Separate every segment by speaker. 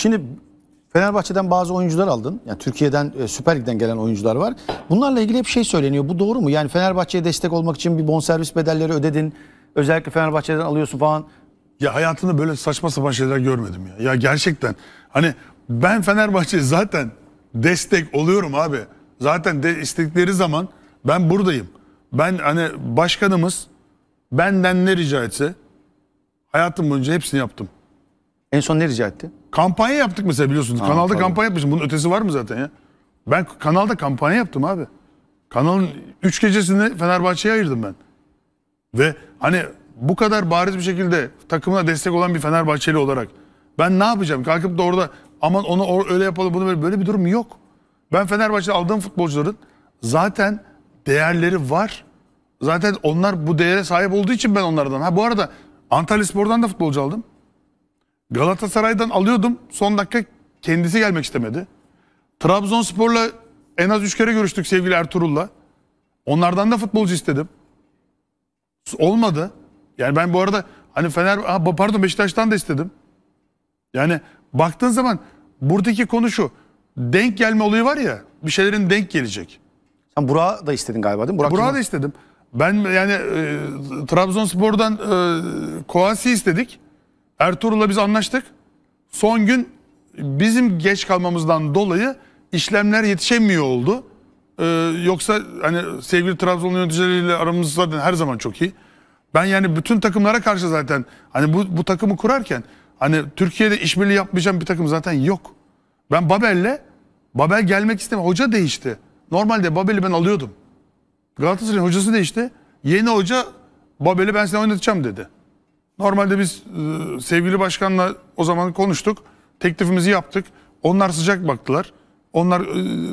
Speaker 1: Şimdi Fenerbahçe'den bazı oyuncular aldın. Yani Türkiye'den e, Süper Lig'den gelen oyuncular var. Bunlarla ilgili hep şey söyleniyor. Bu doğru mu? Yani Fenerbahçe'ye destek olmak için bir bonservis bedelleri ödedin. Özellikle Fenerbahçe'den alıyorsun falan. Ya hayatında böyle saçma sapan şeyler görmedim ya. Ya gerçekten hani ben Fenerbahçe'ye zaten destek oluyorum abi. Zaten de istedikleri zaman ben buradayım. Ben hani başkanımız benden ne rica etse hayatım boyunca hepsini yaptım. En son ne rica etti? Kampanya yaptık mesela biliyorsunuz. Ha, kanalda tabii. kampanya yapmışım. Bunun ötesi var mı zaten ya? Ben kanalda kampanya yaptım abi. Kanalın 3 gecesini Fenerbahçe'ye ayırdım ben. Ve hani bu kadar bariz bir şekilde takımına destek olan bir Fenerbahçeli olarak ben ne yapacağım? Kalkıp da orada aman onu öyle yapalım bunu böyle, böyle bir durum yok. Ben Fenerbahçe'de aldığım futbolcuların zaten değerleri var. Zaten onlar bu değere sahip olduğu için ben onlardan. Ha bu arada Antalya Spor'dan da futbolcu aldım. Galatasaray'dan alıyordum. Son dakika kendisi gelmek istemedi. Trabzonspor'la en az 3 kere görüştük sevgili Ertuğrul'la. Onlardan da futbolcu istedim. Olmadı. Yani ben bu arada hani Fener ha, pardon Beşiktaş'tan da istedim. Yani baktığın zaman buradaki konu şu. Denk gelme olayı var ya bir şeylerin denk gelecek. Sen Burak'ı da istedin galiba değil mi? Burak da istedim. Ben yani e, Trabzonspor'dan e, Koasi istedik. Ertuğrul'la biz anlaştık. Son gün bizim geç kalmamızdan dolayı işlemler yetişemiyor oldu. Ee, yoksa hani sevgili Trabzon yöneticileriyle aramız zaten her zaman çok iyi. Ben yani bütün takımlara karşı zaten hani bu, bu takımı kurarken hani Türkiye'de işbirliği yapmayacağım bir takım zaten yok. Ben Babel'le Babel gelmek istemiyor. Hoca değişti. Normalde Babel'i ben alıyordum. Galatasaray'ın hocası değişti. Yeni hoca Babel'i ben seni oynatacağım dedi. Normalde biz e, sevgili başkanla o zaman konuştuk. Teklifimizi yaptık. Onlar sıcak baktılar. Onlar e,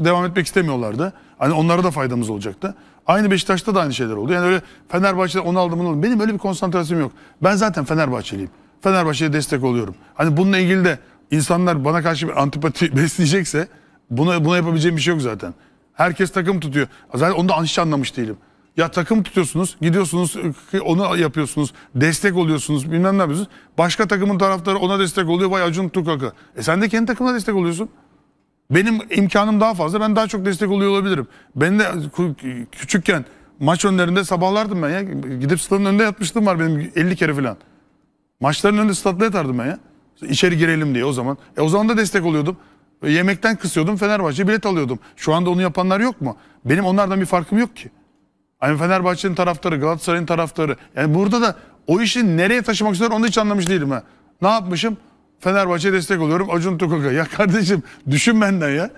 Speaker 1: devam etmek istemiyorlardı. Hani onlara da faydamız olacaktı. Aynı Beşiktaş'ta da aynı şeyler oldu. Yani öyle Fenerbahçe'de onu aldım bunu aldım. Benim öyle bir konsantrasyonum yok. Ben zaten Fenerbahçeliyim. Fenerbahçe'ye destek oluyorum. Hani bununla ilgili de insanlar bana karşı bir antipati besleyecekse buna, buna yapabileceğim bir şey yok zaten. Herkes takım tutuyor. Zaten onu da hiç anlamış değilim. Ya takım tutuyorsunuz, gidiyorsunuz, e, onu yapıyorsunuz, destek oluyorsunuz, bilmem ne yapıyorsunuz. Başka takımın taraftarı ona destek oluyor, vay Acun Tukak'ı. E sen de kendi takımına destek oluyorsun. Benim imkanım daha fazla, ben daha çok destek oluyor olabilirim. Ben de küçükken maç önlerinde sabahlardım ben ya. Gidip stadın önünde yatmıştım var benim 50 kere falan. Maçların önünde stadda yatardım ben ya. İçeri girelim diye o zaman. E o zaman da destek oluyordum. E yemekten kısıyordum Fenerbahçe bilet alıyordum. Şu anda onu yapanlar yok mu? Benim onlardan bir farkım yok ki. Yani Fenerbahçe'nin taraftarı, Galatasaray'ın taraftarı. Yani burada da o işi nereye taşımak istiyor onu hiç anlamış değilim ha. Ne yapmışım? Fenerbahçe'ye destek oluyorum Acun Tukak'a. Ya kardeşim düşün benden ya.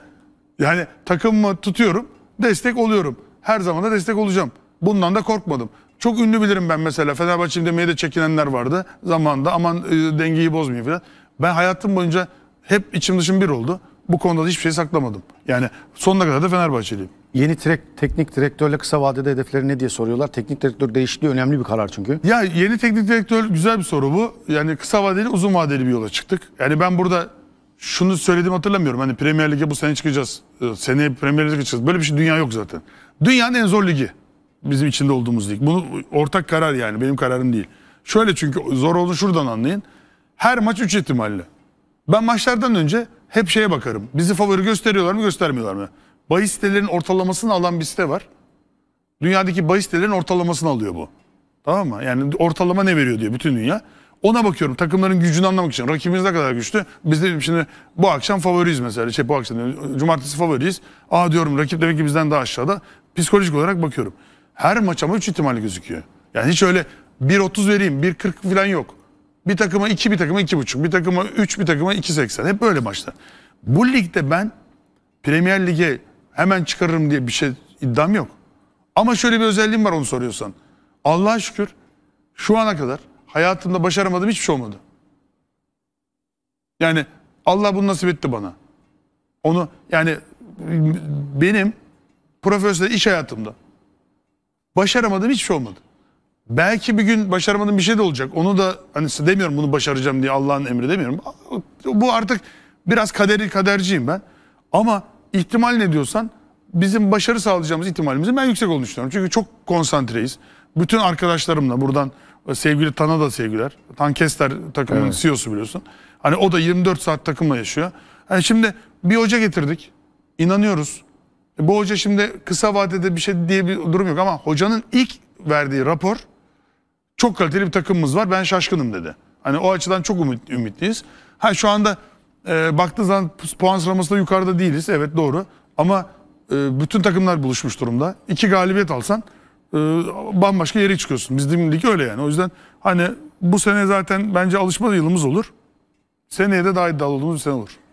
Speaker 1: Yani takımımı tutuyorum, destek oluyorum. Her zaman da destek olacağım. Bundan da korkmadım. Çok ünlü bilirim ben mesela. Fenerbahçe'yi demeye de çekinenler vardı zamanda. Aman e, dengeyi bozmayayım falan. Ben hayatım boyunca hep içim dışım bir oldu. Bu konuda da hiçbir şey saklamadım. Yani sonuna kadar da Fenerbahçeliyim. Yeni direkt, teknik direktörle kısa vadede hedefleri ne diye soruyorlar. Teknik direktör değişikliği önemli bir karar çünkü. Ya yeni teknik direktör güzel bir soru bu. Yani kısa vadeli uzun vadeli bir yola çıktık. Yani ben burada şunu söyledim hatırlamıyorum. Hani Premier Lig'e bu sene çıkacağız. E, seneye Premier Lig'e çıkacağız. Böyle bir şey dünya yok zaten. Dünyanın en zor ligi. Bizim içinde olduğumuz lig. Bunu ortak karar yani. Benim kararım değil. Şöyle çünkü zor oldu şuradan anlayın. Her maç 3 ihtimalle. Ben maçlardan önce hep şeye bakarım. Bizi favori gösteriyorlar mı göstermiyorlar mı? bahis sitelerinin ortalamasını alan bir site var. Dünyadaki bahis sitelerinin ortalamasını alıyor bu. Tamam mı? Yani ortalama ne veriyor diyor bütün dünya. Ona bakıyorum takımların gücünü anlamak için. Rakibimiz ne kadar güçlü? Biz de şimdi bu akşam favoriyiz mesela. Şey bu akşam cumartesi favoriyiz. Aa diyorum rakip demek ki bizden daha aşağıda. Psikolojik olarak bakıyorum. Her maç ama 3 ihtimali gözüküyor. Yani hiç öyle 1.30 vereyim 1.40 falan yok. Bir takıma 2 bir takıma 2.5 bir takıma 3 bir takıma 2.80 hep böyle maçlar. Bu ligde ben Premier Lig'e hemen çıkarırım diye bir şey iddiam yok. Ama şöyle bir özelliğim var onu soruyorsan. Allah'a şükür şu ana kadar hayatımda başaramadığım hiçbir şey olmadı. Yani Allah bunu nasip etti bana. Onu yani benim profesyonel iş hayatımda başaramadığım hiçbir şey olmadı. Belki bir gün başaramadığım bir şey de olacak. Onu da hani demiyorum bunu başaracağım diye Allah'ın emri demiyorum. Bu artık biraz kaderi kaderciyim ben. Ama ihtimal ne diyorsan bizim başarı sağlayacağımız ihtimalimizin ben yüksek olduğunu düşünüyorum. Çünkü çok konsantreyiz. Bütün arkadaşlarımla buradan e, sevgili Tan'a da sevgiler. Tan Kester takımının evet. CEO'su biliyorsun. Hani o da 24 saat takımla yaşıyor. Hani şimdi bir hoca getirdik. İnanıyoruz. E, bu hoca şimdi kısa vadede bir şey diye bir durum yok ama hocanın ilk verdiği rapor çok kaliteli bir takımımız var ben şaşkınım dedi. Hani o açıdan çok ümit, ümitliyiz. Ha şu anda e, ee, baktığınız zaman puan sıralamasında yukarıda değiliz. Evet doğru. Ama e, bütün takımlar buluşmuş durumda. İki galibiyet alsan e, bambaşka yere çıkıyorsun. Bizim lig öyle yani. O yüzden hani bu sene zaten bence alışma yılımız olur. Seneye de daha iddialı olduğumuz bir sene olur.